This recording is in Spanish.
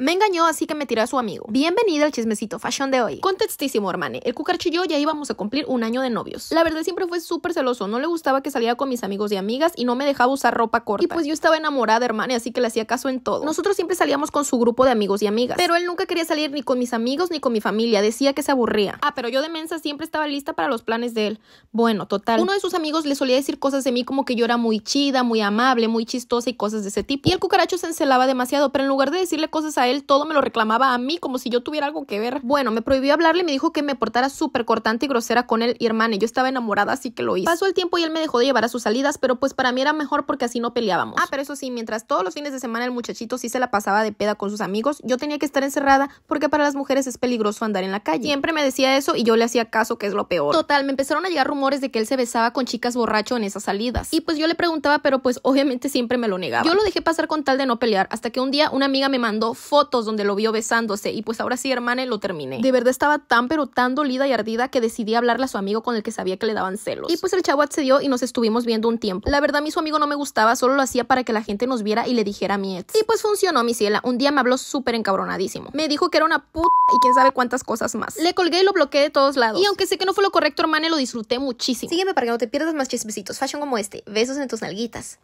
Me engañó, así que me tiré a su amigo. Bienvenida al chismecito fashion de hoy. Contextísimo, hermane. El cucarachillo y yo ya íbamos a cumplir un año de novios. La verdad siempre fue súper celoso. No le gustaba que saliera con mis amigos y amigas y no me dejaba usar ropa corta. Y pues yo estaba enamorada, hermane, así que le hacía caso en todo. Nosotros siempre salíamos con su grupo de amigos y amigas. Pero él nunca quería salir ni con mis amigos ni con mi familia. Decía que se aburría. Ah, pero yo de mensa siempre estaba lista para los planes de él. Bueno, total. Uno de sus amigos le solía decir cosas de mí como que yo era muy chida, muy amable, muy chistosa y cosas de ese tipo. Y el cucaracho se encelaba demasiado, pero en lugar de decirle cosas a él, todo me lo reclamaba a mí como si yo tuviera algo que ver. Bueno, me prohibió hablarle y me dijo que me portara súper cortante y grosera con él y hermana, y yo estaba enamorada, así que lo hice. Pasó el tiempo y él me dejó de llevar a sus salidas, pero pues para mí era mejor porque así no peleábamos. Ah, pero eso sí, mientras todos los fines de semana el muchachito sí se la pasaba de peda con sus amigos, yo tenía que estar encerrada porque para las mujeres es peligroso andar en la calle. Siempre me decía eso y yo le hacía caso, que es lo peor. Total, me empezaron a llegar rumores de que él se besaba con chicas borracho en esas salidas. Y pues yo le preguntaba, pero pues obviamente siempre me lo negaba. Yo lo dejé pasar con tal de no pelear, hasta que un día una amiga me mandó fotos donde lo vio besándose y pues ahora sí, hermana, lo terminé. De verdad estaba tan pero tan dolida y ardida que decidí hablarle a su amigo con el que sabía que le daban celos. Y pues el chavo accedió y nos estuvimos viendo un tiempo. La verdad, mi su amigo no me gustaba, solo lo hacía para que la gente nos viera y le dijera mi Y pues funcionó, mi ciela. Un día me habló súper encabronadísimo. Me dijo que era una puta y quién sabe cuántas cosas más. Le colgué y lo bloqueé de todos lados. Y aunque sé que no fue lo correcto, hermana, lo disfruté muchísimo. Sígueme para que no te pierdas más chismecitos fashion como este. Besos en tus nalguitas.